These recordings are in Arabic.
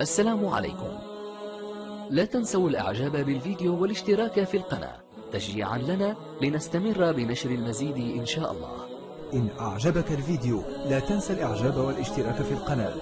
السلام عليكم لا تنسوا الإعجاب بالفيديو والاشتراك في القناة تشجيعا لنا لنستمر بنشر المزيد إن شاء الله إن أعجبك الفيديو لا تنسى الإعجاب والاشتراك في القناة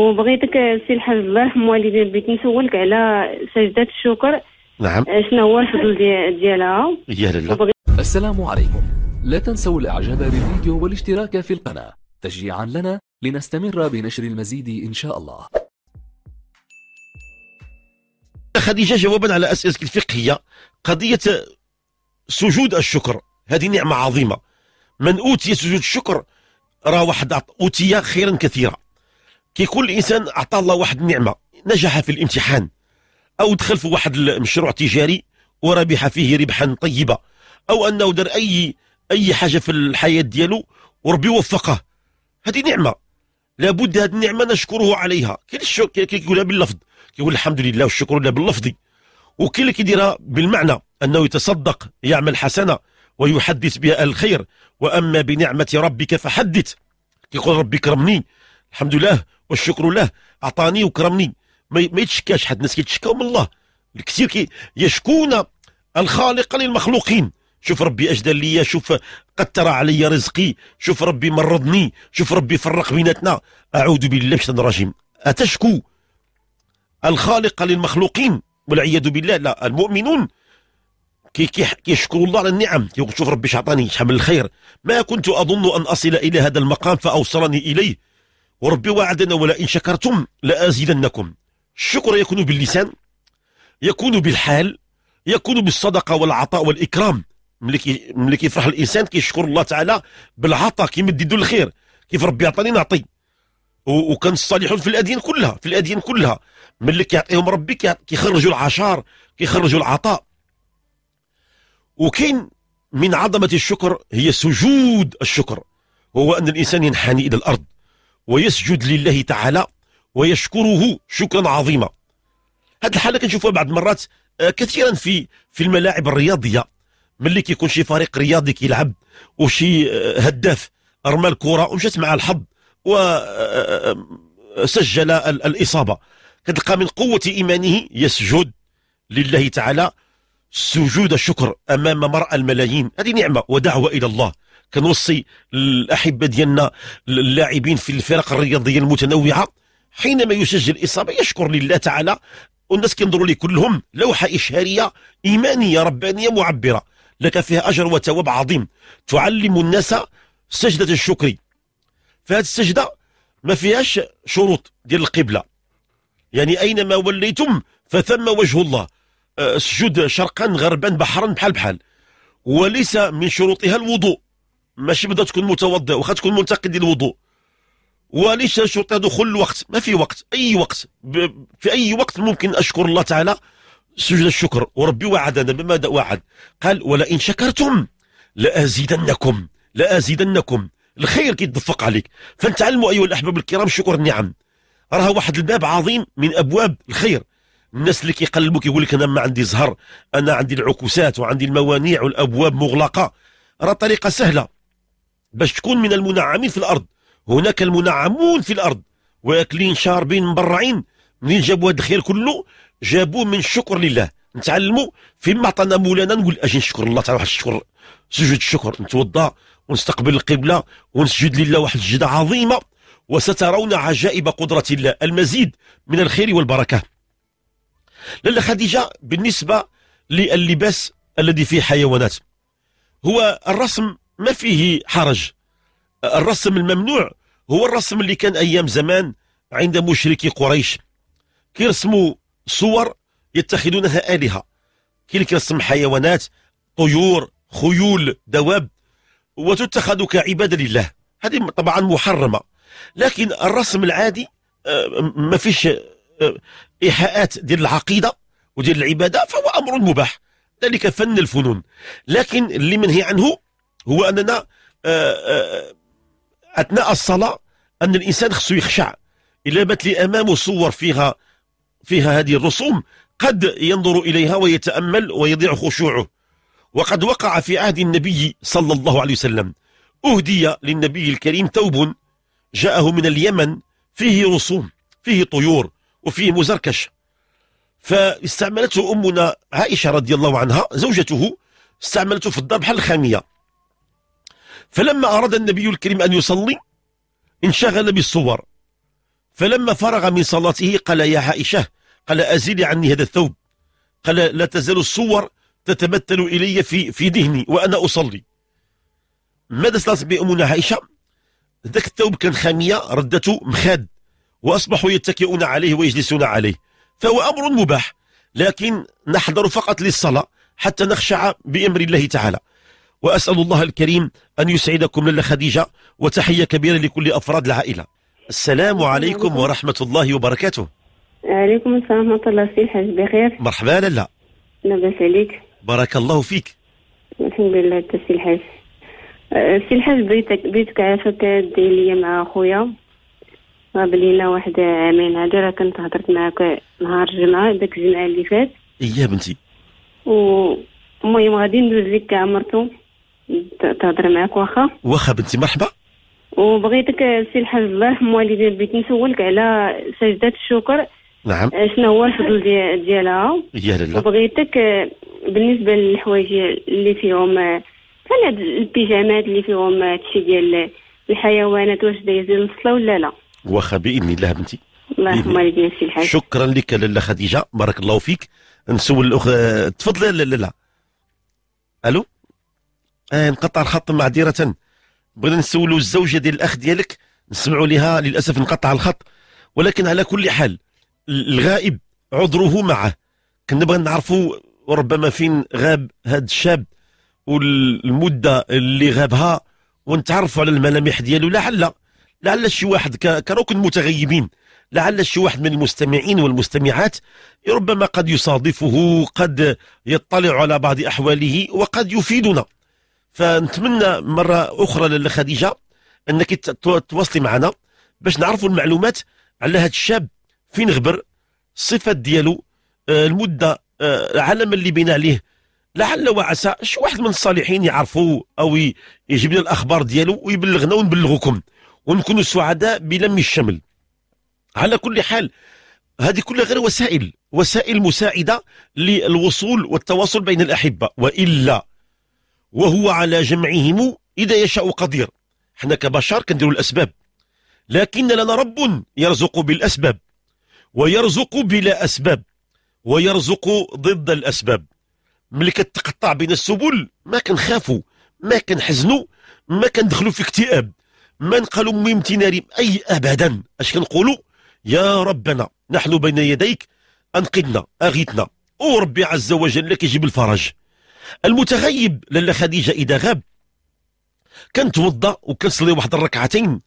وبغيتك سي الحاج الله مواليد بيت نسولك على سجدات الشكر نعم شنو هو الفضل ديالها يا لالا السلام عليكم لا تنسوا الاعجاب بالفيديو والاشتراك في القناة تشجيعا لنا لنستمر بنشر المزيد ان شاء الله خديجة جوابا على أسئلتك الفقهية قضية سجود الشكر هذه نعمة عظيمة من أوتي سجود الشكر راه واحد أوتي خيرا كثيرا كيكون الإنسان أعطى الله واحد النعمة نجح في الامتحان او دخل في واحد المشروع تجاري وربح فيه ربحا طيبا او انه دار اي اي حاجه في الحياه ديالو وربي وفقه هذه نعمه لابد هذه النعمه نشكره عليها كاين الشكر كيقولها باللفظ كيقول الحمد لله والشكر لله باللفظ وكاين اللي كيديرها بالمعنى انه يتصدق يعمل حسنه ويحدث بها الخير واما بنعمه ربك فحدث كيقول ربي كرمني الحمد لله والشكر له اعطاني وكرمني ما يتشكاش حد الناس كيتشكاو من الله الكثير كي يشكون الخالق للمخلوقين شوف ربي اش دار ليا شوف قتر علي رزقي شوف ربي مرضني شوف ربي فرق بيناتنا اعوذ بالله من الشيطان الرجيم اتشكو الخالق للمخلوقين والعياذ بالله لا المؤمنون كي كيشكروا الله على النعم شوف ربي عطاني شحال الخير ما كنت اظن ان اصل الى هذا المقام فاوصلني اليه وربي وعدنا ولئن شكرتم لازيدنكم الشكر يكون باللسان يكون بالحال يكون بالصدقه والعطاء والاكرام ملي ملي كيفرح الانسان كيشكر الله تعالى بالعطاء كيمد يدو الخير كيف ربي عطاني نعطي وكان الصالحون في الاديان كلها في الاديان كلها ملي كيعطيهم ربي كيخرجوا العشار كيخرجوا العطاء وكاين من عظمه الشكر هي سجود الشكر هو ان الانسان ينحني الى الارض ويسجد لله تعالى ويشكره شكرا عظيما هذه الحاله كنشوفوها بعض المرات آه، كثيرا في في الملاعب الرياضيه ملي كيكون شي فريق رياضي كيلعب وشي آه، هداف رمى الكره ومشات مع الحظ وسجل آه، الاصابه كتلقى من قوه ايمانه يسجد لله تعالى سجود الشكر امام مرأى الملايين هذه نعمه ودعوه الى الله كنوصي الاحبه ديالنا اللاعبين في الفرق الرياضيه المتنوعه حينما يسجل إصابة يشكر لله تعالى والناس كينظروا ليه كلهم لوحة إشهارية إيمانية ربانية معبرة لك فيها أجر وتواب عظيم تعلم الناس سجدة الشكر فهذه السجدة ما فيهاش شروط ديال القبلة يعني أينما وليتم فثم وجه الله أه، سجد شرقا غربا بحرا بحال بحال وليس من شروطها الوضوء ماشي بدا تكون متوضئ وخا تكون ملتقي للوضوء وليس الشرطة دخول الوقت ما في وقت أي وقت في أي وقت ممكن أشكر الله تعالى سجد الشكر وربي وعدنا بماذا وعد قال ولئن شكرتم لأزيدنكم لأزيدنكم الخير كيتدفق عليك فنتعلموا أيها الأحباب الكرام شكر النعم راه واحد الباب عظيم من أبواب الخير الناس اللي كيقلبوا كيقول لك أنا ما عندي زهر أنا عندي العكوسات وعندي الموانيع والأبواب مغلقة راه طريقة سهلة باش تكون من المنعمين في الأرض هناك المنعمون في الأرض واكلين شاربين مبرعين منين جابوا هذا الخير كله جابوه من الشكر لله نتعلموا فيما عطانا مولانا نقول اجي نشكر الله تعالى واحد الشكر سجود الشكر نتوضا ونستقبل القبله ونسجد لله واحد السجده عظيمه وسترون عجائب قدره الله المزيد من الخير والبركه لاله خديجه بالنسبه للباس الذي فيه حيوانات هو الرسم ما فيه حرج الرسم الممنوع هو الرسم اللي كان أيام زمان عند مشركي قريش كيرسموا صور يتخذونها آلهة كي كيرسم حيوانات طيور خيول دواب وتتخذ كعبادة لله هذه طبعا محرمة لكن الرسم العادي آه، ما فيش آه، إيحاءات ديال العقيدة وديال العبادة فهو أمر مباح ذلك فن الفنون لكن اللي منهي عنه هو أننا آه، أثناء الصلاة أن الإنسان خصو يخشع إلا بات لي أمامه صور فيها فيها هذه الرسوم قد ينظر إليها ويتأمل ويضيع خشوعه وقد وقع في عهد النبي صلى الله عليه وسلم أهدي للنبي الكريم ثوب جاءه من اليمن فيه رسوم فيه طيور وفيه مزركش فاستعملته أمنا عائشة رضي الله عنها زوجته استعملته في الدار بحال الخامية فلما أراد النبي الكريم أن يصلي انشغل بالصور فلما فرغ من صلاته قال يا عائشة قال أزيلي عني هذا الثوب قال لا تزال الصور تتمثل إلي في, في ذهني وأنا أصلي ماذا صنعت بأمنا عائشة ذاك الثوب كان خامية ردته مخاد وأصبحوا يتكئون عليه ويجلسون عليه فهو أمر مباح لكن نحضر فقط للصلاة حتى نخشع بأمر الله تعالى وأسأل الله الكريم أن يسعدكم لاله خديجة وتحية كبيرة لكل أفراد العائلة السلام عليكم ورحمة الله وبركاته عليكم السلام ورحمة الله سي الحاج بخير مرحبا لاله. لاباس عليك بارك الله فيك الحمد لله انت سي الحاج أه، سي الحاج بيتك بيتك عافاك دير ليا مع خويا بلينا واحد عامين هادي راه كنت هضرت معاك نهار الجمعة داك الجمعة اللي فات إيه بنتي و المهم غادي ندوز لك عمرته تهضر معاك واخا واخا بنتي مرحبا وبغيتك سي الحاج الله موالي ديال البيت نسولك على سجدات الشكر نعم آه، شنو هو الفضل ديالها يا لله وبغيتك آه، بالنسبه للحوايج اللي فيهم بحال آه، هاد البيجامات اللي فيهم هادشي ديال الحيوانات واش دايزين الصلاه ولا لا واخا باذن الله بنتي يرحم لك سي الحاج شكرا لك لاله خديجه بارك الله فيك نسول الاخ تفضل لاله الو آه، انقطع الخط معذره بغينا نسولو الزوجه ديال الاخ ديالك نسمعوا لها للاسف انقطع الخط ولكن على كل حال الغائب عذره معه كنا بغينا نعرفوا ربما فين غاب هذا الشاب والمده اللي غابها ونتعرفوا على الملامح ديالو لعل لعل شي واحد كركن متغيبين لعل شي واحد من المستمعين والمستمعات ربما قد يصادفه قد يطلع على بعض احواله وقد يفيدنا فنتمنى مره اخرى خديجة انك تواصلي معنا باش نعرفوا المعلومات على هذا الشاب فين غبر الصفات ديالو آه، المده آه، العلم اللي بين عليه لعل وعسى شي واحد من الصالحين يعرفوا او يجيب لنا الاخبار ديالو ويبلغنا ونبلغكم ونكونوا سعداء بلم الشمل على كل حال هذه كلها غير وسائل وسائل مساعده للوصول والتواصل بين الاحبه والا وهو على جمعهم إذا يشاء قدير احنا كبشر كنديروا الأسباب لكن لنا رب يرزق بالأسباب ويرزق بلا أسباب ويرزق ضد الأسباب ملي كتقطع بين السبل ما كنخافوا ما كنحزنوا ما كندخلوا في اكتئاب ما نقالوا ميمتي أي أبدا اش كنقولوا يا ربنا نحن بين يديك أنقذنا أغيثنا وربي عز وجل كيجيب الفرج المتغيب لاله خديجه اذا غاب كنتوضا وكنصلي واحد الركعتين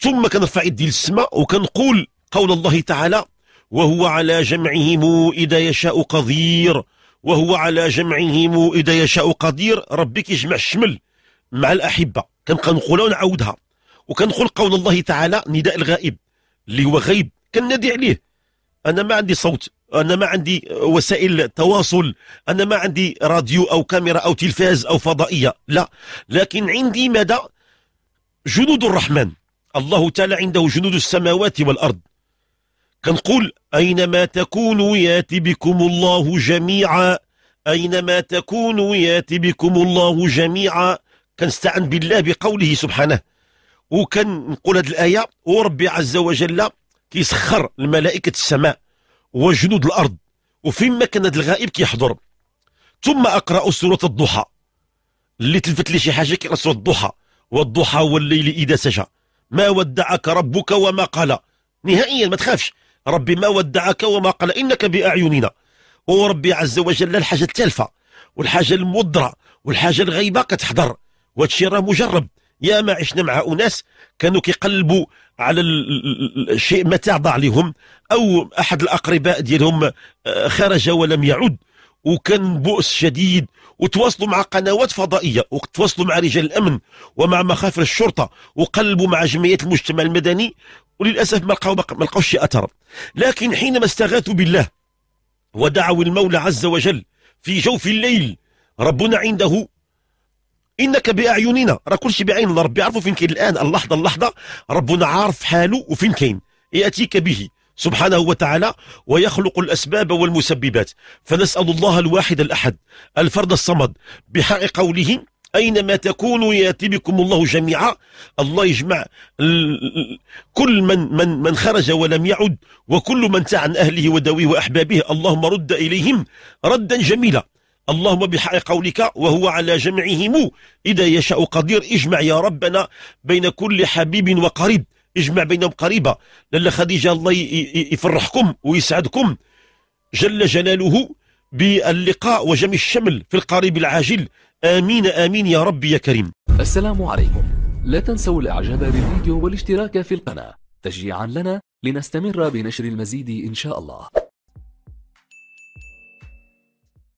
ثم كنرفع يدي للسماء وكنقول قول الله تعالى وهو على جمعهم اذا يشاء قدير وهو على جمعهم اذا يشاء قدير ربي كيجمع الشمل مع الاحبه كنبقى نقولها ونعاودها وكنقول قول الله تعالى نداء الغائب اللي هو غيب كنادي عليه انا ما عندي صوت انا ما عندي وسائل تواصل انا ما عندي راديو او كاميرا او تلفاز او فضائيه لا لكن عندي ماذا جنود الرحمن الله تعالى عنده جنود السماوات والارض كنقول اينما تكونوا ياتي بكم الله جميعا اينما تكونوا ياتي بكم الله جميعا كنستعن بالله بقوله سبحانه وكنقول هذه الايه وربي عز وجل كيسخر الملائكه السماء وجنود الأرض وفيما كان هذا الغائب كيحضر ثم أقرأ سورة الضحى اللي تلفت لي شي حاجة كيقرأ سورة الضحى والضحى والليل إذا سجى ما ودعك ربك وما قال نهائيا ما تخافش ربي ما ودعك وما قال إنك بأعيننا وربي عز وجل الحاجة التالفة والحاجة المضرة والحاجة الغيبة كتحضر وهادشي راه مجرب يا ما عشنا مع اناس كانوا كيقلبوا على الشيء متاع ضاع لهم او احد الاقرباء ديالهم آه، خرج ولم يعد وكان بؤس شديد وتواصلوا مع قنوات فضائيه وتواصلوا مع رجال الامن ومع مخافر الشرطه وقلبوا مع جمعيات المجتمع المدني وللاسف ما لقاو ما لقاوش شي اثر لكن حينما استغاثوا بالله ودعوا المولى عز وجل في جوف الليل ربنا عنده انك باعيننا راه كلشي بعين ربي عارفه فين كاين الان اللحظه اللحظه ربنا عارف حاله وفين كاين ياتيك به سبحانه وتعالى ويخلق الأسباب والمسببات فنسأل الله الواحد الأحد الفرد الصمد بحق قوله أينما تكونوا يأتي بكم الله جميعا الله يجمع كل من, من, من خرج ولم يعد وكل من تعن عن أهله ودويه وأحبابه اللهم رد إليهم ردا جميلا اللهم بحق قولك وهو على جمعهم إذا يشاء قدير اجمع يا ربنا بين كل حبيب وقريب اجمع بينهم قريبة لالا خديجة الله يفرحكم ويسعدكم جل جلاله باللقاء وجمع الشمل في القريب العاجل آمين آمين يا ربي يا كريم السلام عليكم لا تنسوا الإعجاب بالفيديو والاشتراك في القناة تشجيعا لنا لنستمر بنشر المزيد إن شاء الله